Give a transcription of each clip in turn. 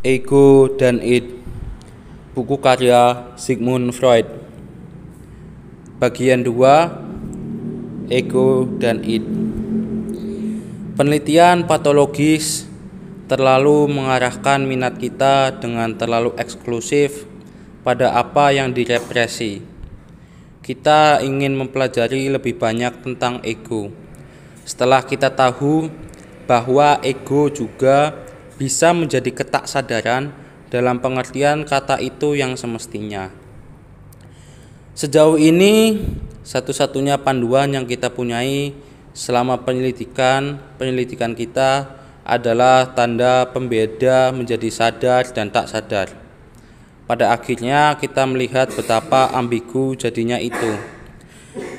Ego dan Id Buku karya Sigmund Freud Bagian 2 Ego dan Id Penelitian patologis terlalu mengarahkan minat kita dengan terlalu eksklusif pada apa yang direpresi. Kita ingin mempelajari lebih banyak tentang ego. Setelah kita tahu bahwa ego juga bisa menjadi ketak sadaran dalam pengertian kata itu yang semestinya. Sejauh ini, satu-satunya panduan yang kita punyai selama penyelidikan penyelidikan kita adalah tanda pembeda menjadi sadar dan tak sadar. Pada akhirnya kita melihat betapa ambigu jadinya itu.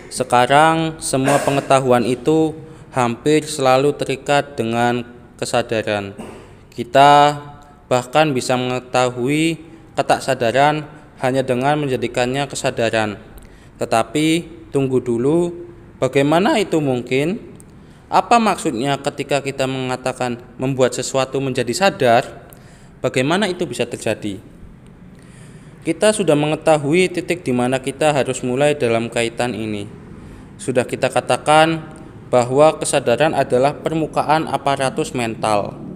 Sekarang semua pengetahuan itu hampir selalu terikat dengan kesadaran. Kita bahkan bisa mengetahui ketaksadaran hanya dengan menjadikannya kesadaran. Tetapi tunggu dulu, bagaimana itu mungkin? Apa maksudnya ketika kita mengatakan membuat sesuatu menjadi sadar? Bagaimana itu bisa terjadi? Kita sudah mengetahui titik di mana kita harus mulai dalam kaitan ini. Sudah kita katakan bahwa kesadaran adalah permukaan aparatus mental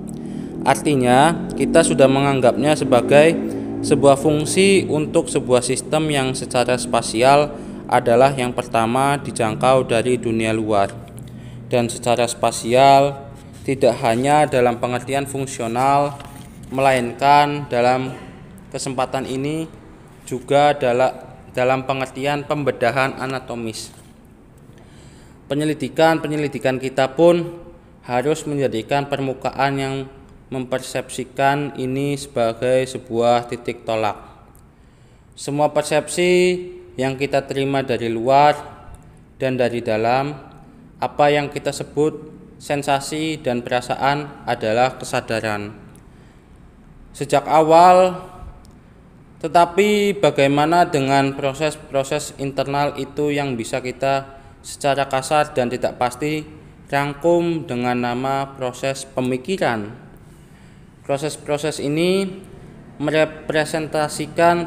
Artinya, kita sudah menganggapnya sebagai sebuah fungsi untuk sebuah sistem yang secara spasial adalah yang pertama dijangkau dari dunia luar. Dan secara spasial tidak hanya dalam pengertian fungsional melainkan dalam kesempatan ini juga dalam dalam pengertian pembedahan anatomis. Penyelidikan-penyelidikan kita pun harus menjadikan permukaan yang mempersepsikan ini sebagai sebuah titik tolak. Semua persepsi yang kita terima dari luar dan dari dalam, apa yang kita sebut sensasi dan perasaan adalah kesadaran. Sejak awal, tetapi bagaimana dengan proses-proses internal itu yang bisa kita secara kasar dan tidak pasti rangkum dengan nama proses pemikiran? Proses-proses ini merepresentasikan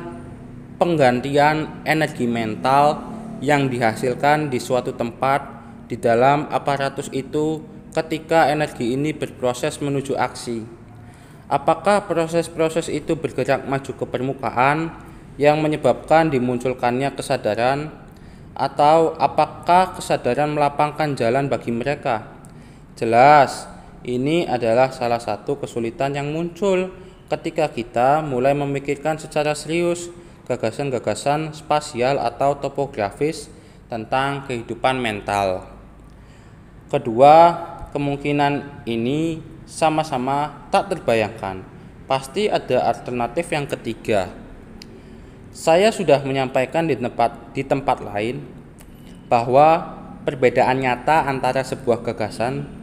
penggantian energi mental yang dihasilkan di suatu tempat di dalam aparatus itu ketika energi ini berproses menuju aksi. Apakah proses-proses itu bergerak maju ke permukaan yang menyebabkan dimunculkannya kesadaran atau apakah kesadaran melapangkan jalan bagi mereka? Jelas, ini adalah salah satu kesulitan yang muncul ketika kita mulai memikirkan secara serius gagasan-gagasan spasial atau topografis tentang kehidupan mental. Kedua, kemungkinan ini sama-sama tak terbayangkan. Pasti ada alternatif yang ketiga. Saya sudah menyampaikan di tempat di tempat lain bahwa perbedaan nyata antara sebuah gagasan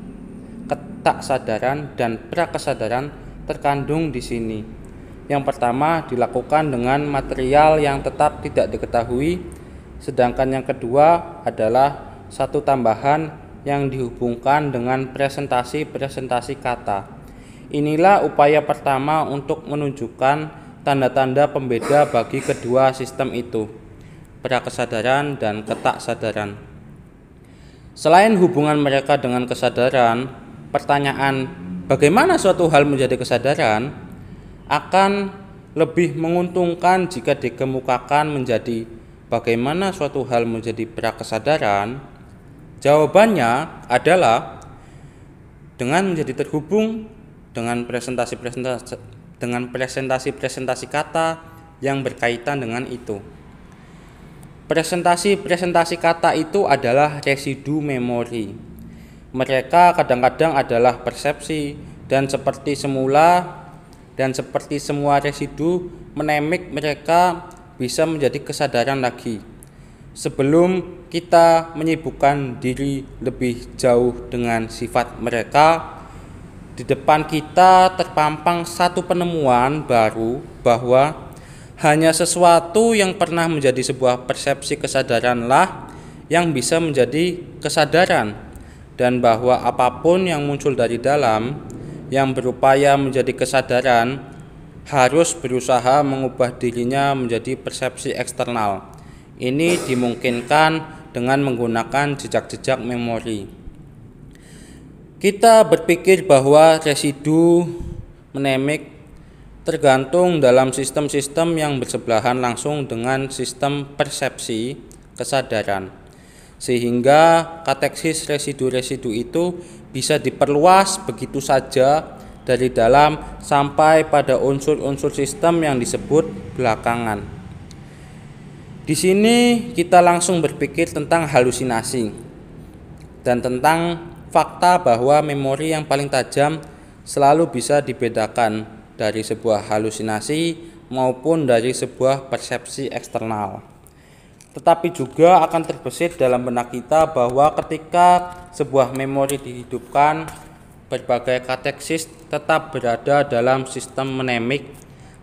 tak sadaran dan prakesadaran terkandung di sini. Yang pertama dilakukan dengan material yang tetap tidak diketahui, sedangkan yang kedua adalah satu tambahan yang dihubungkan dengan presentasi-presentasi kata. Inilah upaya pertama untuk menunjukkan tanda-tanda pembeda bagi kedua sistem itu, prakesadaran dan ketak sadaran. Selain hubungan mereka dengan kesadaran, pertanyaan bagaimana suatu hal menjadi kesadaran akan lebih menguntungkan jika dikemukakan menjadi bagaimana suatu hal menjadi prakesadaran? Jawabannya adalah dengan menjadi terhubung dengan presentasi-presentasi dengan presentasi-presentasi kata yang berkaitan dengan itu. Presentasi-presentasi kata itu adalah residu memori mereka kadang-kadang adalah persepsi dan seperti semula dan seperti semua residu menemik mereka bisa menjadi kesadaran lagi sebelum kita menyibukkan diri lebih jauh dengan sifat mereka di depan kita terpampang satu penemuan baru bahwa hanya sesuatu yang pernah menjadi sebuah persepsi kesadaranlah yang bisa menjadi kesadaran dan bahwa apapun yang muncul dari dalam yang berupaya menjadi kesadaran harus berusaha mengubah dirinya menjadi persepsi eksternal. Ini dimungkinkan dengan menggunakan jejak-jejak memori. Kita berpikir bahwa residu menemik tergantung dalam sistem-sistem yang bersebelahan langsung dengan sistem persepsi kesadaran sehingga kateksis residu-residu itu bisa diperluas begitu saja dari dalam sampai pada unsur-unsur sistem yang disebut belakangan. Di sini kita langsung berpikir tentang halusinasi dan tentang fakta bahwa memori yang paling tajam selalu bisa dibedakan dari sebuah halusinasi maupun dari sebuah persepsi eksternal tetapi juga akan terbesit dalam benak kita bahwa ketika sebuah memori dihidupkan, berbagai kateksis tetap berada dalam sistem menemik,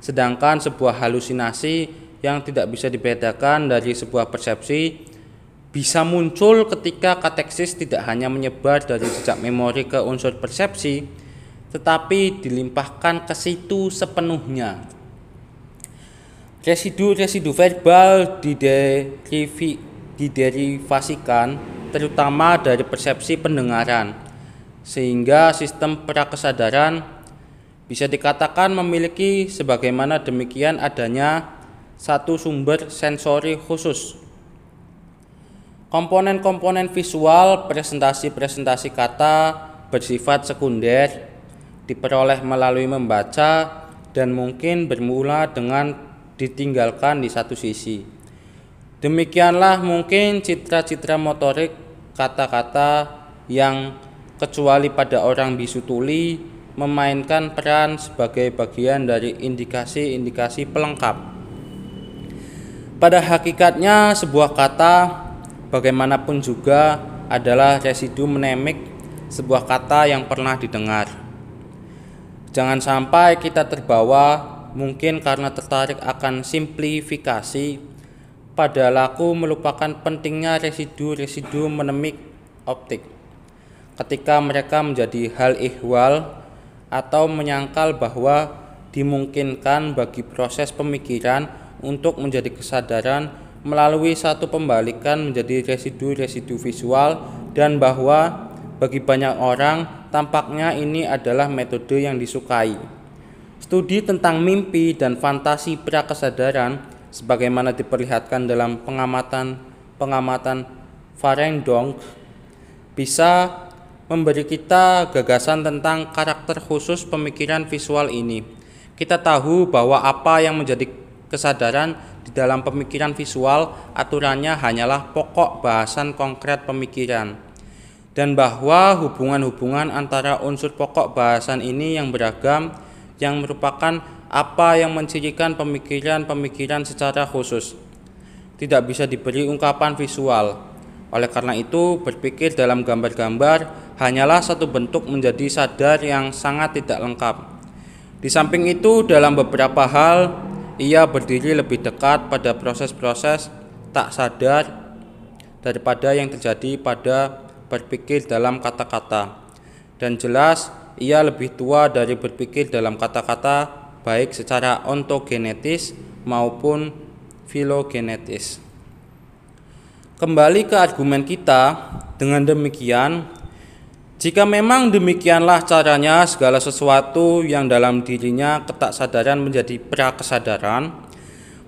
sedangkan sebuah halusinasi yang tidak bisa dibedakan dari sebuah persepsi bisa muncul ketika kateksis tidak hanya menyebar dari sejak memori ke unsur persepsi, tetapi dilimpahkan ke situ sepenuhnya. Residu-residu verbal diderivi, diderivasikan terutama dari persepsi pendengaran, sehingga sistem prakesadaran bisa dikatakan memiliki sebagaimana demikian adanya satu sumber sensori khusus. Komponen-komponen visual presentasi-presentasi kata bersifat sekunder diperoleh melalui membaca dan mungkin bermula dengan ditinggalkan di satu sisi. Demikianlah mungkin citra-citra motorik kata-kata yang kecuali pada orang bisu tuli memainkan peran sebagai bagian dari indikasi-indikasi pelengkap. Pada hakikatnya sebuah kata bagaimanapun juga adalah residu menemik sebuah kata yang pernah didengar. Jangan sampai kita terbawa mungkin karena tertarik akan simplifikasi pada laku melupakan pentingnya residu-residu menemik optik ketika mereka menjadi hal ihwal atau menyangkal bahwa dimungkinkan bagi proses pemikiran untuk menjadi kesadaran melalui satu pembalikan menjadi residu-residu visual dan bahwa bagi banyak orang tampaknya ini adalah metode yang disukai. Studi tentang mimpi dan fantasi prakesadaran sebagaimana diperlihatkan dalam pengamatan pengamatan Farendong bisa memberi kita gagasan tentang karakter khusus pemikiran visual ini. Kita tahu bahwa apa yang menjadi kesadaran di dalam pemikiran visual aturannya hanyalah pokok bahasan konkret pemikiran dan bahwa hubungan-hubungan antara unsur pokok bahasan ini yang beragam yang merupakan apa yang mencirikan pemikiran-pemikiran secara khusus. Tidak bisa diberi ungkapan visual. Oleh karena itu, berpikir dalam gambar-gambar hanyalah satu bentuk menjadi sadar yang sangat tidak lengkap. Di samping itu, dalam beberapa hal, ia berdiri lebih dekat pada proses-proses tak sadar daripada yang terjadi pada berpikir dalam kata-kata. Dan jelas, ia lebih tua dari berpikir dalam kata-kata baik secara ontogenetis maupun filogenetis. Kembali ke argumen kita, dengan demikian, jika memang demikianlah caranya segala sesuatu yang dalam dirinya ketak sadaran menjadi prakesadaran,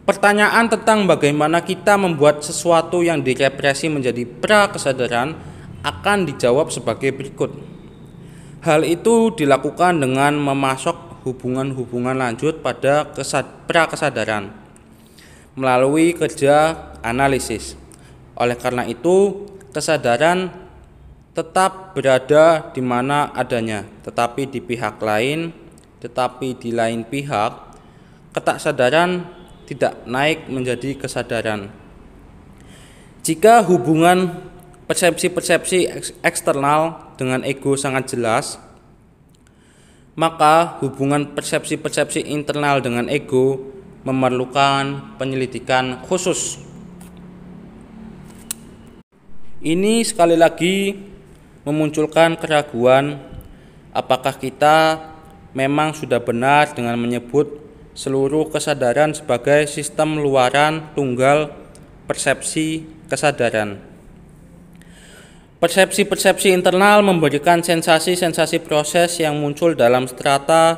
pertanyaan tentang bagaimana kita membuat sesuatu yang direpresi menjadi prakesadaran akan dijawab sebagai berikut. Hal itu dilakukan dengan memasok hubungan-hubungan lanjut pada kesad prakesadaran melalui kerja analisis. Oleh karena itu, kesadaran tetap berada di mana adanya, tetapi di pihak lain, tetapi di lain pihak, ketak sadaran tidak naik menjadi kesadaran. Jika hubungan persepsi-persepsi eksternal dengan ego sangat jelas, maka hubungan persepsi-persepsi internal dengan ego memerlukan penyelidikan khusus. Ini sekali lagi memunculkan keraguan apakah kita memang sudah benar dengan menyebut seluruh kesadaran sebagai sistem luaran tunggal persepsi kesadaran. Persepsi-persepsi internal memberikan sensasi-sensasi proses yang muncul dalam strata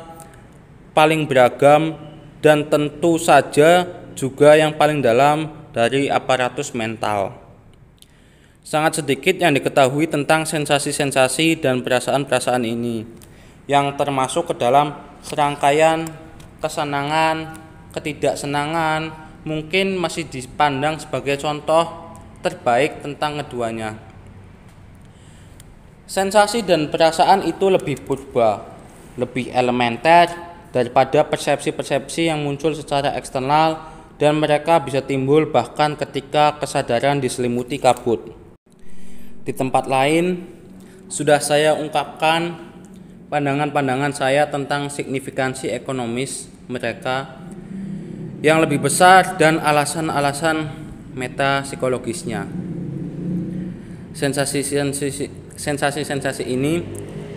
paling beragam dan tentu saja juga yang paling dalam dari aparatus mental. Sangat sedikit yang diketahui tentang sensasi-sensasi dan perasaan-perasaan ini, yang termasuk ke dalam serangkaian kesenangan, ketidaksenangan, mungkin masih dipandang sebagai contoh terbaik tentang keduanya. Sensasi dan perasaan itu lebih purba, lebih elementer daripada persepsi-persepsi yang muncul secara eksternal dan mereka bisa timbul bahkan ketika kesadaran diselimuti kabut. Di tempat lain, sudah saya ungkapkan pandangan-pandangan saya tentang signifikansi ekonomis mereka yang lebih besar dan alasan-alasan meta psikologisnya. Sensasi-sensasi sensasi-sensasi ini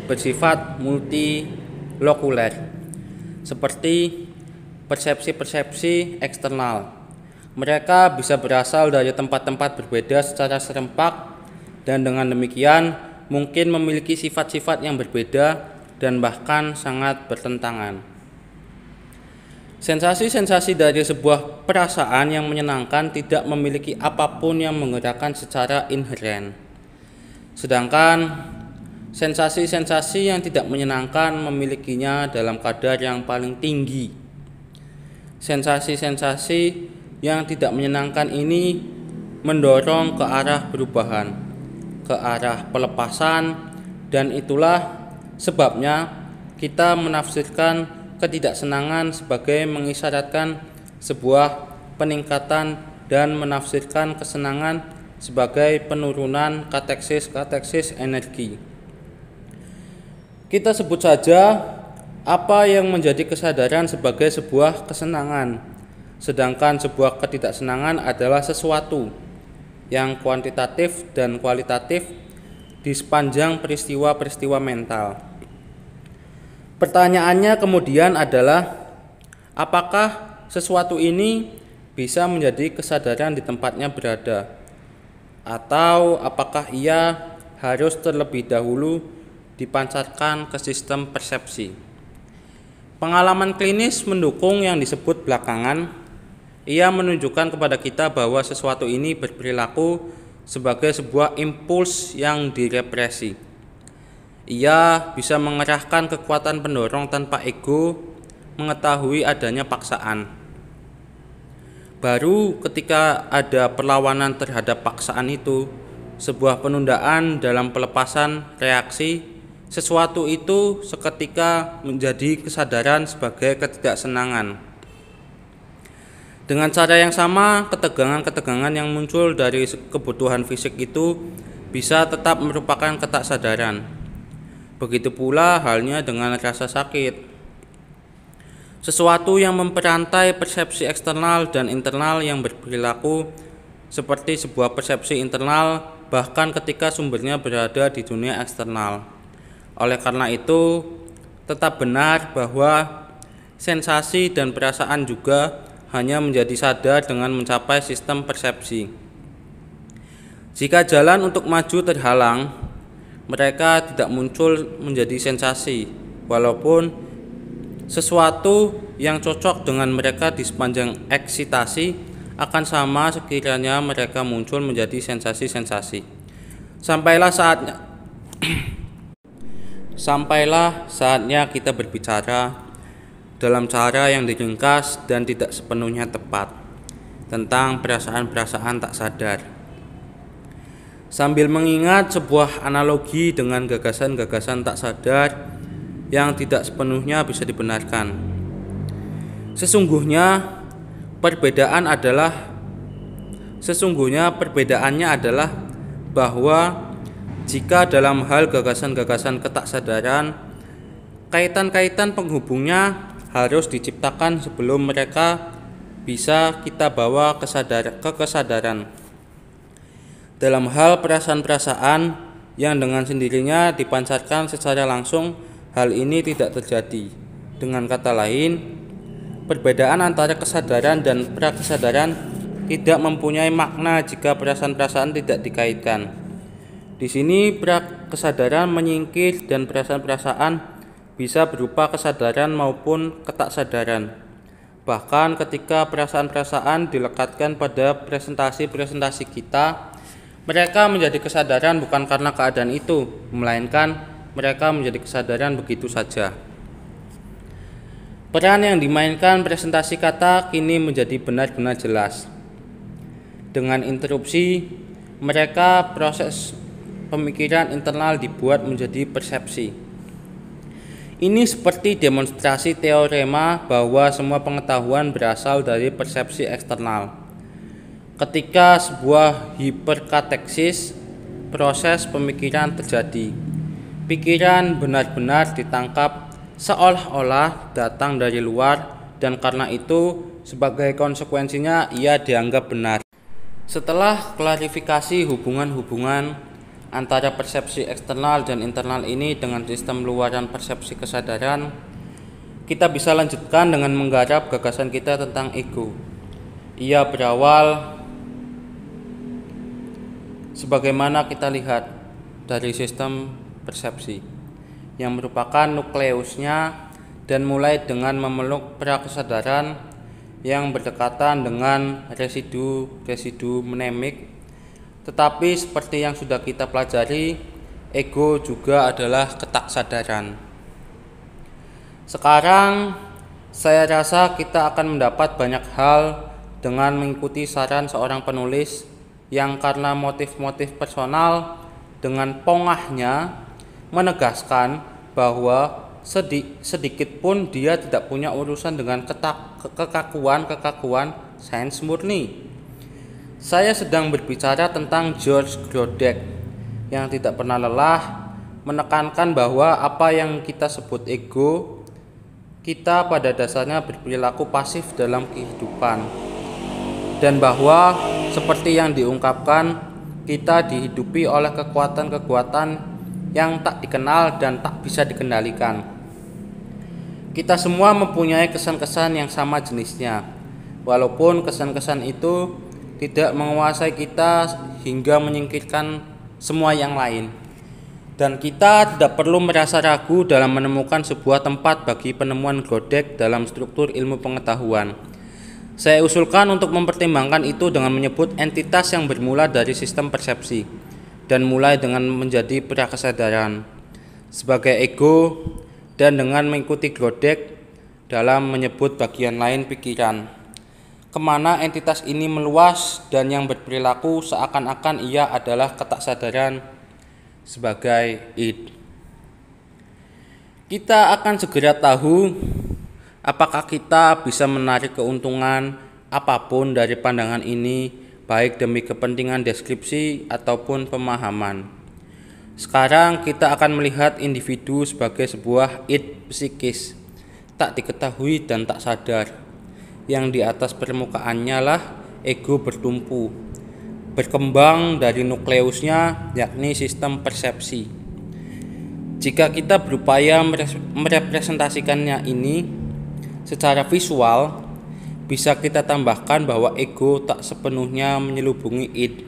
bersifat multi multilokuler seperti persepsi-persepsi eksternal. Mereka bisa berasal dari tempat-tempat berbeda secara serempak dan dengan demikian mungkin memiliki sifat-sifat yang berbeda dan bahkan sangat bertentangan. Sensasi-sensasi dari sebuah perasaan yang menyenangkan tidak memiliki apapun yang menggerakkan secara inherent. Sedangkan sensasi-sensasi yang tidak menyenangkan memilikinya dalam kadar yang paling tinggi. Sensasi-sensasi yang tidak menyenangkan ini mendorong ke arah perubahan, ke arah pelepasan, dan itulah sebabnya kita menafsirkan ketidaksenangan sebagai mengisyaratkan sebuah peningkatan dan menafsirkan kesenangan sebagai penurunan kateksis-kateksis energi. Kita sebut saja apa yang menjadi kesadaran sebagai sebuah kesenangan, sedangkan sebuah ketidaksenangan adalah sesuatu yang kuantitatif dan kualitatif di sepanjang peristiwa-peristiwa mental. Pertanyaannya kemudian adalah apakah sesuatu ini bisa menjadi kesadaran di tempatnya berada? atau apakah ia harus terlebih dahulu dipancarkan ke sistem persepsi. Pengalaman klinis mendukung yang disebut belakangan. Ia menunjukkan kepada kita bahwa sesuatu ini berperilaku sebagai sebuah impuls yang direpresi. Ia bisa mengerahkan kekuatan pendorong tanpa ego, mengetahui adanya paksaan. Baru ketika ada perlawanan terhadap paksaan itu, sebuah penundaan dalam pelepasan reaksi sesuatu itu seketika menjadi kesadaran sebagai ketidaksenangan. Dengan cara yang sama, ketegangan-ketegangan yang muncul dari kebutuhan fisik itu bisa tetap merupakan ketak sadaran. Begitu pula halnya dengan rasa sakit sesuatu yang memperantai persepsi eksternal dan internal yang berperilaku seperti sebuah persepsi internal bahkan ketika sumbernya berada di dunia eksternal. Oleh karena itu, tetap benar bahwa sensasi dan perasaan juga hanya menjadi sadar dengan mencapai sistem persepsi. Jika jalan untuk maju terhalang, mereka tidak muncul menjadi sensasi, walaupun sesuatu yang cocok dengan mereka di sepanjang eksitasi akan sama sekiranya mereka muncul menjadi sensasi-sensasi. Sampailah saatnya Sampailah saatnya kita berbicara dalam cara yang diringkas dan tidak sepenuhnya tepat tentang perasaan-perasaan tak sadar. Sambil mengingat sebuah analogi dengan gagasan-gagasan tak sadar yang tidak sepenuhnya bisa dibenarkan. Sesungguhnya perbedaan adalah sesungguhnya perbedaannya adalah bahwa jika dalam hal gagasan-gagasan ketaksadaran kaitan-kaitan penghubungnya harus diciptakan sebelum mereka bisa kita bawa kesadar ke kesadaran dalam hal perasaan-perasaan yang dengan sendirinya dipancarkan secara langsung Hal ini tidak terjadi. Dengan kata lain, perbedaan antara kesadaran dan prakesadaran tidak mempunyai makna jika perasaan-perasaan tidak dikaitkan. Di sini prakesadaran menyingkir dan perasaan-perasaan bisa berupa kesadaran maupun ketaksadaran. Bahkan ketika perasaan-perasaan dilekatkan pada presentasi-presentasi kita, mereka menjadi kesadaran bukan karena keadaan itu, melainkan mereka menjadi kesadaran begitu saja. Peran yang dimainkan presentasi kata kini menjadi benar-benar jelas. Dengan interupsi, mereka proses pemikiran internal dibuat menjadi persepsi. Ini seperti demonstrasi teorema bahwa semua pengetahuan berasal dari persepsi eksternal. Ketika sebuah hiperkateksis, proses pemikiran terjadi Pikiran benar-benar ditangkap seolah-olah datang dari luar dan karena itu sebagai konsekuensinya ia dianggap benar. Setelah klarifikasi hubungan-hubungan antara persepsi eksternal dan internal ini dengan sistem luaran persepsi kesadaran, kita bisa lanjutkan dengan menggarap gagasan kita tentang ego. Ia berawal sebagaimana kita lihat dari sistem persepsi yang merupakan nukleusnya dan mulai dengan memeluk prakesadaran yang berdekatan dengan residu-residu menemik tetapi seperti yang sudah kita pelajari ego juga adalah ketak sadaran. sekarang saya rasa kita akan mendapat banyak hal dengan mengikuti saran seorang penulis yang karena motif-motif personal dengan pongahnya menegaskan bahwa sedi sedikit pun dia tidak punya urusan dengan ketak kekakuan-kekakuan sains murni. Saya sedang berbicara tentang George Grodek yang tidak pernah lelah menekankan bahwa apa yang kita sebut ego kita pada dasarnya berperilaku pasif dalam kehidupan dan bahwa seperti yang diungkapkan kita dihidupi oleh kekuatan-kekuatan yang tak dikenal dan tak bisa dikendalikan. Kita semua mempunyai kesan-kesan yang sama jenisnya, walaupun kesan-kesan itu tidak menguasai kita hingga menyingkirkan semua yang lain. Dan kita tidak perlu merasa ragu dalam menemukan sebuah tempat bagi penemuan godek dalam struktur ilmu pengetahuan. Saya usulkan untuk mempertimbangkan itu dengan menyebut entitas yang bermula dari sistem persepsi dan mulai dengan menjadi kesadaran sebagai ego dan dengan mengikuti Grodek dalam menyebut bagian lain pikiran kemana entitas ini meluas dan yang berperilaku seakan-akan ia adalah ketak sadaran sebagai id. Kita akan segera tahu apakah kita bisa menarik keuntungan apapun dari pandangan ini baik demi kepentingan deskripsi ataupun pemahaman. Sekarang kita akan melihat individu sebagai sebuah id psikis, tak diketahui dan tak sadar. Yang di atas permukaannya lah ego bertumpu, berkembang dari nukleusnya yakni sistem persepsi. Jika kita berupaya merepresentasikannya ini secara visual, bisa kita tambahkan bahwa ego tak sepenuhnya menyelubungi id,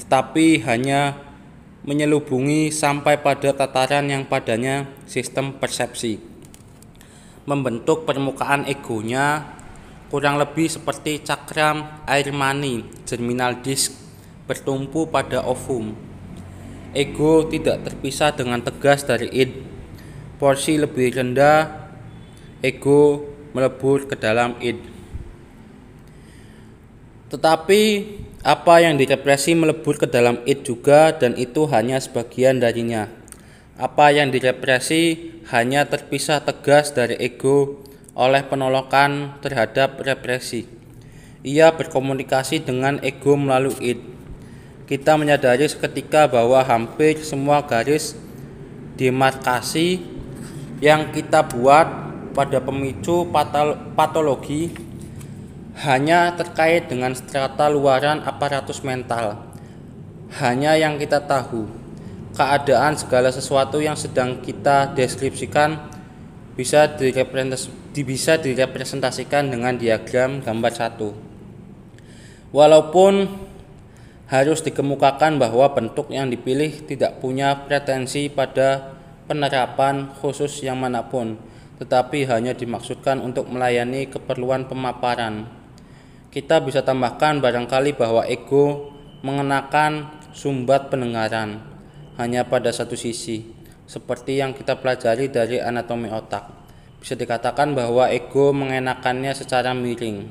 tetapi hanya menyelubungi sampai pada tataran yang padanya sistem persepsi. Membentuk permukaan egonya kurang lebih seperti cakram air mani, germinal disk bertumpu pada ovum. Ego tidak terpisah dengan tegas dari id. Porsi lebih rendah, ego melebur ke dalam id. Tetapi apa yang direpresi melebur ke dalam id juga dan itu hanya sebagian darinya. Apa yang direpresi hanya terpisah tegas dari ego oleh penolakan terhadap represi. Ia berkomunikasi dengan ego melalui id. Kita menyadari seketika bahwa hampir semua garis demarkasi yang kita buat pada pemicu patologi hanya terkait dengan strata luaran aparatus mental. Hanya yang kita tahu, keadaan segala sesuatu yang sedang kita deskripsikan bisa direpresentasi bisa direpresentasikan dengan diagram gambar satu. Walaupun harus dikemukakan bahwa bentuk yang dipilih tidak punya pretensi pada penerapan khusus yang manapun, tetapi hanya dimaksudkan untuk melayani keperluan pemaparan. Kita bisa tambahkan barangkali bahwa ego mengenakan sumbat pendengaran hanya pada satu sisi, seperti yang kita pelajari dari anatomi otak. Bisa dikatakan bahwa ego mengenakannya secara miring.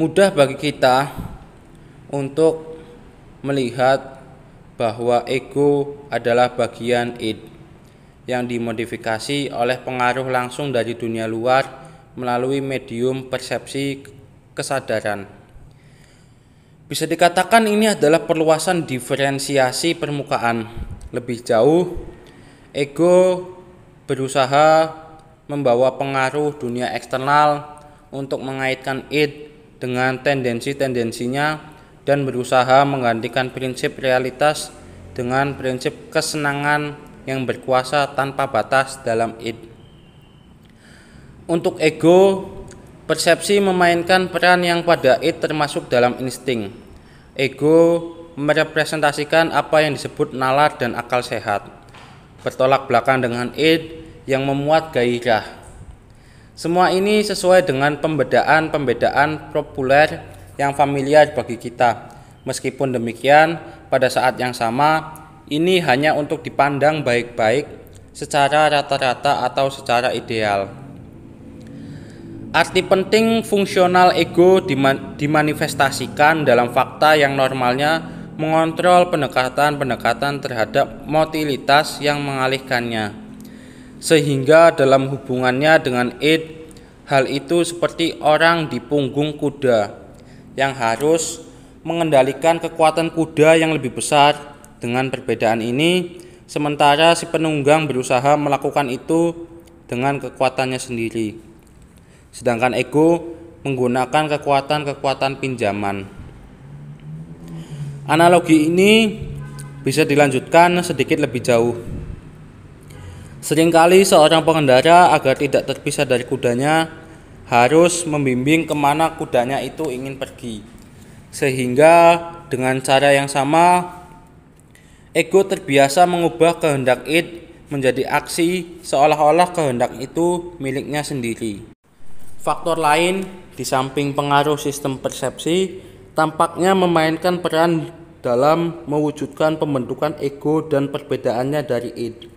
Mudah bagi kita untuk melihat bahwa ego adalah bagian id yang dimodifikasi oleh pengaruh langsung dari dunia luar melalui medium persepsi kesadaran. Bisa dikatakan ini adalah perluasan diferensiasi permukaan. Lebih jauh, ego berusaha membawa pengaruh dunia eksternal untuk mengaitkan id dengan tendensi-tendensinya dan berusaha menggantikan prinsip realitas dengan prinsip kesenangan yang berkuasa tanpa batas dalam id. Untuk ego, persepsi memainkan peran yang pada it termasuk dalam insting. Ego merepresentasikan apa yang disebut nalar dan akal sehat. Bertolak belakang dengan id yang memuat gairah. Semua ini sesuai dengan pembedaan-pembedaan populer yang familiar bagi kita. Meskipun demikian, pada saat yang sama, ini hanya untuk dipandang baik-baik secara rata-rata atau secara ideal. Arti penting fungsional ego dimanifestasikan dalam fakta yang normalnya mengontrol pendekatan-pendekatan terhadap motilitas yang mengalihkannya. Sehingga dalam hubungannya dengan id, hal itu seperti orang di punggung kuda yang harus mengendalikan kekuatan kuda yang lebih besar. Dengan perbedaan ini, sementara si penunggang berusaha melakukan itu dengan kekuatannya sendiri. Sedangkan ego menggunakan kekuatan-kekuatan pinjaman. Analogi ini bisa dilanjutkan sedikit lebih jauh. Seringkali seorang pengendara agar tidak terpisah dari kudanya harus membimbing kemana kudanya itu ingin pergi. Sehingga dengan cara yang sama ego terbiasa mengubah kehendak It menjadi aksi seolah-olah kehendak itu miliknya sendiri. Faktor lain di samping pengaruh sistem persepsi tampaknya memainkan peran dalam mewujudkan pembentukan ego dan perbedaannya dari id.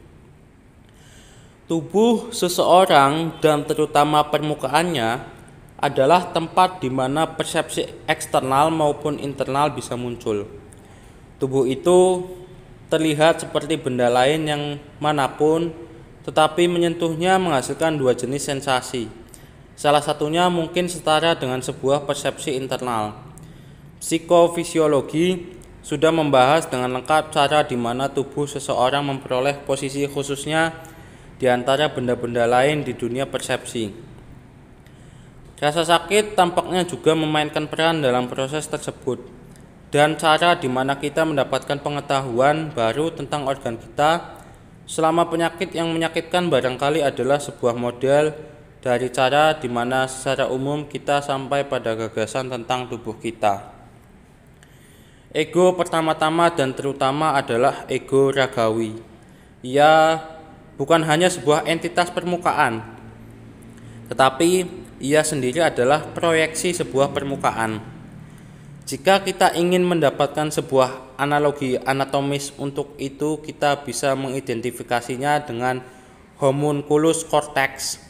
Tubuh seseorang dan terutama permukaannya adalah tempat di mana persepsi eksternal maupun internal bisa muncul. Tubuh itu terlihat seperti benda lain yang manapun, tetapi menyentuhnya menghasilkan dua jenis sensasi Salah satunya mungkin setara dengan sebuah persepsi internal. Psikofisiologi sudah membahas dengan lengkap cara di mana tubuh seseorang memperoleh posisi khususnya di antara benda-benda lain di dunia persepsi. Rasa sakit tampaknya juga memainkan peran dalam proses tersebut dan cara di mana kita mendapatkan pengetahuan baru tentang organ kita selama penyakit yang menyakitkan barangkali adalah sebuah model dari cara di mana secara umum kita sampai pada gagasan tentang tubuh kita. Ego pertama-tama dan terutama adalah ego ragawi. Ia bukan hanya sebuah entitas permukaan, tetapi ia sendiri adalah proyeksi sebuah permukaan. Jika kita ingin mendapatkan sebuah analogi anatomis untuk itu, kita bisa mengidentifikasinya dengan homunculus cortex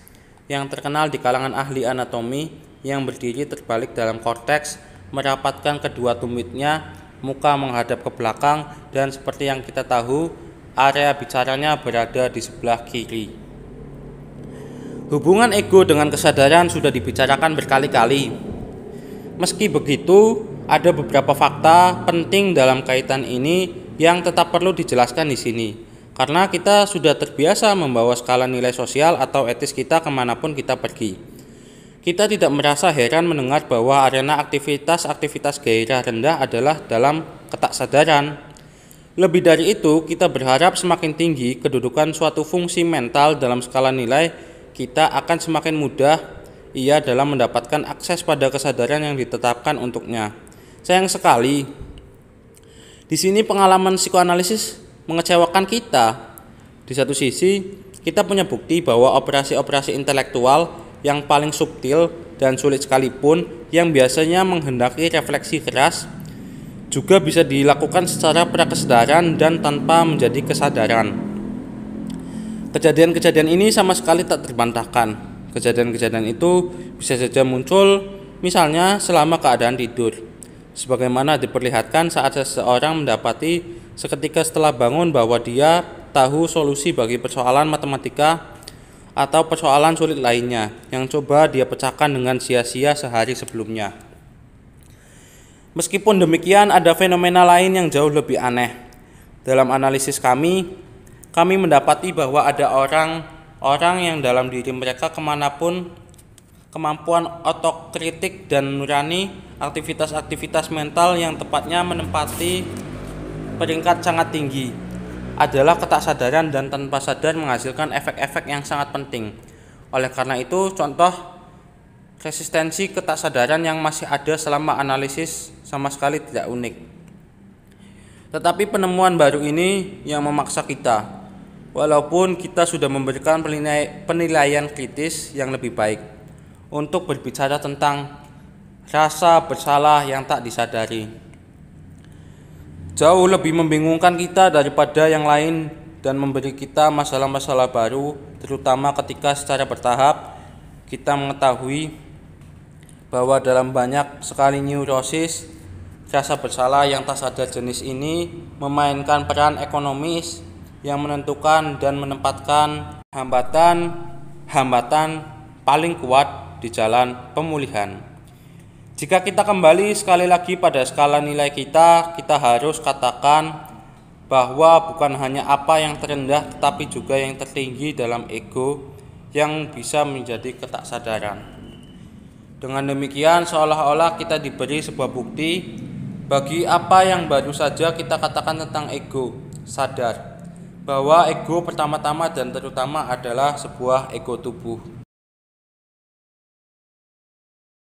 yang terkenal di kalangan ahli anatomi yang berdiri terbalik dalam korteks, merapatkan kedua tumitnya, muka menghadap ke belakang, dan seperti yang kita tahu, area bicaranya berada di sebelah kiri. Hubungan ego dengan kesadaran sudah dibicarakan berkali-kali. Meski begitu, ada beberapa fakta penting dalam kaitan ini yang tetap perlu dijelaskan di sini. Karena kita sudah terbiasa membawa skala nilai sosial atau etis kita kemanapun kita pergi. Kita tidak merasa heran mendengar bahwa arena aktivitas-aktivitas gairah rendah adalah dalam ketak sadaran. Lebih dari itu, kita berharap semakin tinggi kedudukan suatu fungsi mental dalam skala nilai, kita akan semakin mudah ia dalam mendapatkan akses pada kesadaran yang ditetapkan untuknya. Sayang sekali, di sini pengalaman psikoanalisis mengecewakan kita. Di satu sisi, kita punya bukti bahwa operasi-operasi intelektual yang paling subtil dan sulit sekalipun yang biasanya menghendaki refleksi keras juga bisa dilakukan secara prakesadaran dan tanpa menjadi kesadaran. Kejadian-kejadian ini sama sekali tak terbantahkan. Kejadian-kejadian itu bisa saja muncul misalnya selama keadaan tidur sebagaimana diperlihatkan saat seseorang mendapati seketika setelah bangun bahwa dia tahu solusi bagi persoalan matematika atau persoalan sulit lainnya yang coba dia pecahkan dengan sia-sia sehari sebelumnya. Meskipun demikian, ada fenomena lain yang jauh lebih aneh. Dalam analisis kami, kami mendapati bahwa ada orang-orang yang dalam diri mereka kemanapun kemampuan otokritik dan nurani aktivitas-aktivitas mental yang tepatnya menempati peringkat sangat tinggi adalah ketak sadaran dan tanpa sadar menghasilkan efek-efek yang sangat penting. Oleh karena itu, contoh resistensi ketak sadaran yang masih ada selama analisis sama sekali tidak unik. Tetapi penemuan baru ini yang memaksa kita walaupun kita sudah memberikan penilaian kritis yang lebih baik untuk berbicara tentang rasa bersalah yang tak disadari jauh lebih membingungkan kita daripada yang lain dan memberi kita masalah-masalah baru, terutama ketika secara bertahap kita mengetahui bahwa dalam banyak sekali neurosis, rasa bersalah yang tak sadar jenis ini memainkan peran ekonomis yang menentukan dan menempatkan hambatan-hambatan paling kuat di jalan pemulihan. Jika kita kembali sekali lagi pada skala nilai kita, kita harus katakan bahwa bukan hanya apa yang terendah tetapi juga yang tertinggi dalam ego yang bisa menjadi ketak sadaran. Dengan demikian seolah-olah kita diberi sebuah bukti bagi apa yang baru saja kita katakan tentang ego, sadar bahwa ego pertama-tama dan terutama adalah sebuah ego tubuh.